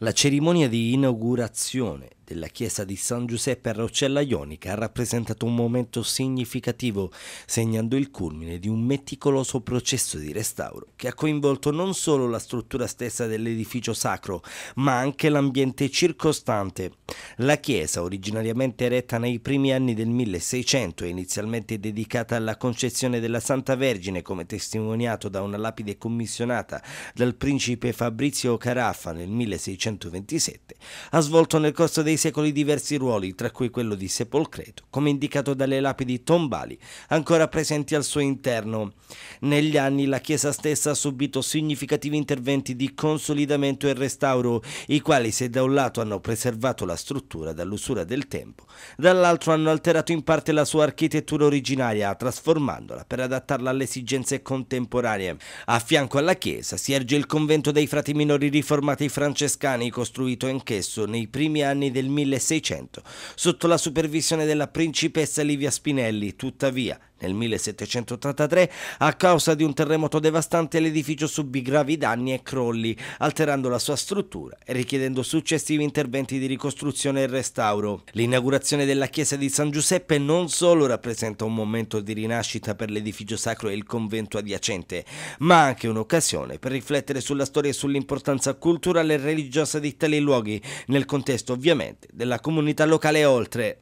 la cerimonia di inaugurazione della chiesa di San Giuseppe a Roccella Ionica ha rappresentato un momento significativo, segnando il culmine di un meticoloso processo di restauro che ha coinvolto non solo la struttura stessa dell'edificio sacro, ma anche l'ambiente circostante. La chiesa, originariamente eretta nei primi anni del 1600 e inizialmente dedicata alla concezione della Santa Vergine, come testimoniato da una lapide commissionata dal principe Fabrizio Caraffa nel 1627, ha svolto nel corso dei dai secoli diversi ruoli, tra cui quello di sepolcreto, come indicato dalle lapidi tombali ancora presenti al suo interno. Negli anni la chiesa stessa ha subito significativi interventi di consolidamento e restauro, i quali se da un lato hanno preservato la struttura dall'usura del tempo, dall'altro hanno alterato in parte la sua architettura originaria, trasformandola per adattarla alle esigenze contemporanee. A fianco alla chiesa si erge il convento dei frati minori riformati francescani, costruito anch'esso nei primi anni del del 1600, sotto la supervisione della principessa Livia Spinelli, tuttavia nel 1783, a causa di un terremoto devastante, l'edificio subì gravi danni e crolli, alterando la sua struttura e richiedendo successivi interventi di ricostruzione e restauro. L'inaugurazione della chiesa di San Giuseppe non solo rappresenta un momento di rinascita per l'edificio sacro e il convento adiacente, ma anche un'occasione per riflettere sulla storia e sull'importanza culturale e religiosa di tali luoghi, nel contesto ovviamente della comunità locale oltre.